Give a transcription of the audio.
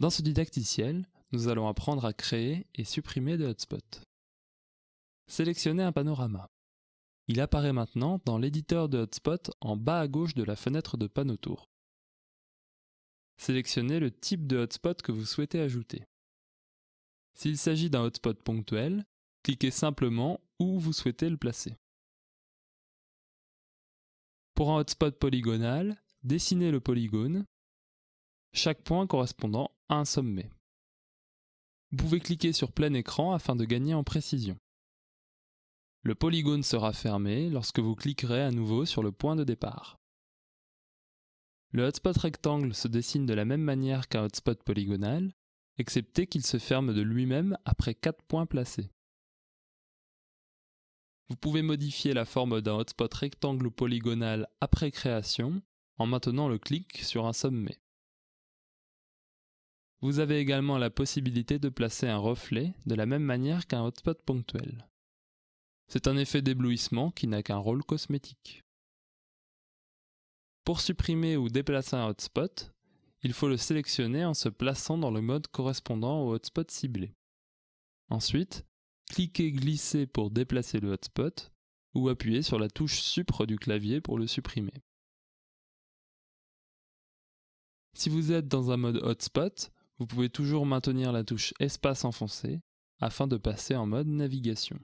Dans ce didacticiel, nous allons apprendre à créer et supprimer des hotspots. Sélectionnez un panorama. Il apparaît maintenant dans l'éditeur de hotspot en bas à gauche de la fenêtre de tour. Sélectionnez le type de hotspot que vous souhaitez ajouter. S'il s'agit d'un hotspot ponctuel, cliquez simplement où vous souhaitez le placer. Pour un hotspot polygonal, dessinez le polygone, chaque point correspondant un sommet. Vous pouvez cliquer sur plein écran afin de gagner en précision. Le polygone sera fermé lorsque vous cliquerez à nouveau sur le point de départ. Le hotspot rectangle se dessine de la même manière qu'un hotspot polygonal, excepté qu'il se ferme de lui-même après 4 points placés. Vous pouvez modifier la forme d'un hotspot rectangle ou polygonal après création en maintenant le clic sur un sommet. Vous avez également la possibilité de placer un reflet de la même manière qu'un hotspot ponctuel. C'est un effet d'éblouissement qui n'a qu'un rôle cosmétique. Pour supprimer ou déplacer un hotspot, il faut le sélectionner en se plaçant dans le mode correspondant au hotspot ciblé. Ensuite, cliquez glisser pour déplacer le hotspot ou appuyez sur la touche supre du clavier pour le supprimer. Si vous êtes dans un mode hotspot, vous pouvez toujours maintenir la touche Espace enfoncé afin de passer en mode navigation.